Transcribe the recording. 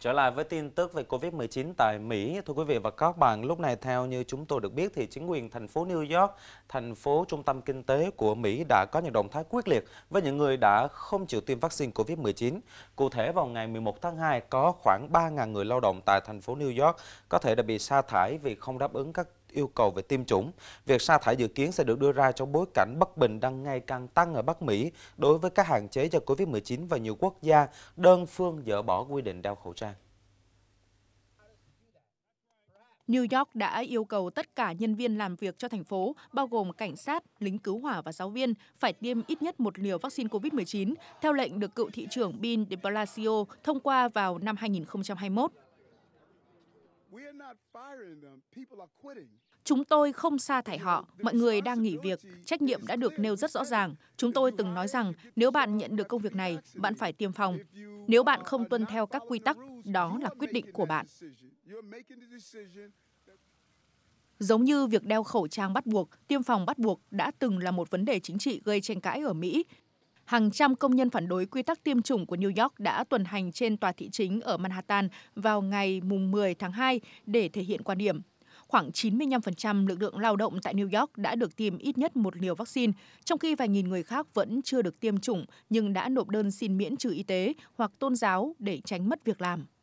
Trở lại với tin tức về Covid-19 tại Mỹ, thưa quý vị và các bạn, lúc này theo như chúng tôi được biết thì chính quyền thành phố New York, thành phố trung tâm kinh tế của Mỹ đã có những động thái quyết liệt với những người đã không chịu tiêm vaccine Covid-19. Cụ thể vào ngày 11 tháng 2, có khoảng 3.000 người lao động tại thành phố New York có thể đã bị sa thải vì không đáp ứng các yêu cầu về tiêm chủng. Việc sa thải dự kiến sẽ được đưa ra trong bối cảnh bất bình đang ngày càng tăng ở Bắc Mỹ đối với các hạn chế cho Covid-19 và nhiều quốc gia đơn phương dỡ bỏ quy định đeo khẩu trang. New York đã yêu cầu tất cả nhân viên làm việc cho thành phố, bao gồm cảnh sát, lính cứu hỏa và giáo viên, phải tiêm ít nhất một liều vaccine COVID-19, theo lệnh được cựu thị trưởng Bill de Blasio thông qua vào năm 2021. Chúng tôi không sa thải họ, mọi người đang nghỉ việc, trách nhiệm đã được nêu rất rõ ràng. Chúng tôi từng nói rằng nếu bạn nhận được công việc này, bạn phải tiêm phòng. Nếu bạn không tuân theo các quy tắc, đó là quyết định của bạn. Giống như việc đeo khẩu trang bắt buộc, tiêm phòng bắt buộc đã từng là một vấn đề chính trị gây tranh cãi ở Mỹ hàng trăm công nhân phản đối quy tắc tiêm chủng của New York đã tuần hành trên tòa thị chính ở Manhattan vào ngày mùng 10 tháng 2 để thể hiện quan điểm. Khoảng 95% lực lượng lao động tại New York đã được tiêm ít nhất một liều vaccine, trong khi vài nghìn người khác vẫn chưa được tiêm chủng nhưng đã nộp đơn xin miễn trừ y tế hoặc tôn giáo để tránh mất việc làm.